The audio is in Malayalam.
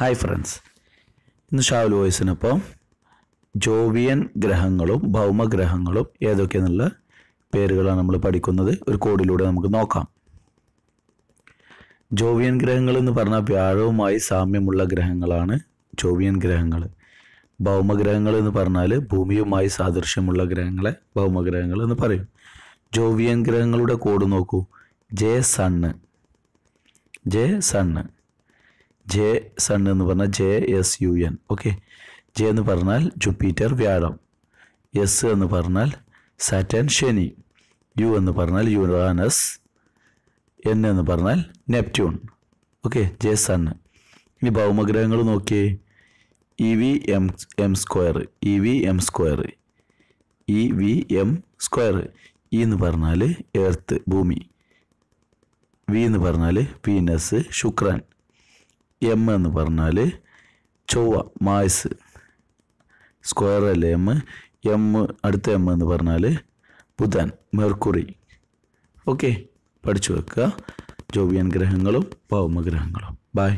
ഹായ് ഫ്രണ്ട്സ് ഇന്ന് ഷാവൽ വോയിസിനൊപ്പം ജോവിയൻ ഗ്രഹങ്ങളും ഭൗമഗ്രഹങ്ങളും ഏതൊക്കെയെന്നുള്ള പേരുകളാണ് നമ്മൾ പഠിക്കുന്നത് ഒരു കോഡിലൂടെ നമുക്ക് നോക്കാം ജോവിയൻ ഗ്രഹങ്ങൾ എന്ന് പറഞ്ഞാൽ വ്യാഴവുമായി സാമ്യമുള്ള ഗ്രഹങ്ങളാണ് ജോവിയൻ ഗ്രഹങ്ങൾ ഭൗമഗ്രഹങ്ങൾ എന്ന് പറഞ്ഞാൽ ഭൂമിയുമായി സാദൃശ്യമുള്ള ഗ്രഹങ്ങളെ ഭൗമഗ്രഹങ്ങൾ എന്ന് പറയും ജോവിയൻ ഗ്രഹങ്ങളുടെ കോഡ് നോക്കൂ J sun J sun J sun എന്ന് പറഞ്ഞാൽ J S U N okay J എന്ന് പറഞ്ഞാൽ ജുപ്പീറ്റർ വ്യാഴം എസ് എന്ന് പറഞ്ഞാൽ സാറ്റൻ ശനി യു എന്ന് പറഞ്ഞാൽ യുറാനസ് എൻ എന്ന് പറഞ്ഞാൽ നെപ്റ്റ്യൂൺ ഓക്കെ ജെ സൺ ഇനി ഭൗമഗ്രഹങ്ങൾ നോക്കിയേ E V M M square E V M square E V M square E എന്ന് പറഞ്ഞാൽ എർത്ത് ഭൂമി വി എന്ന് പറഞ്ഞാൽ വീനസ് ശുക്രൻ എം എന്ന് പറഞ്ഞാൽ ചൊവ്വ മായസ് സ്ക്വയർ അല്ലേ എം എം അടുത്ത എം എന്ന് പറഞ്ഞാൽ ബുധൻ മെർക്കുറി ഓക്കെ പഠിച്ചു വെക്കുക ജോവിയൻ ഗ്രഹങ്ങളും ഭൗമഗ്രഹങ്ങളും ബൈ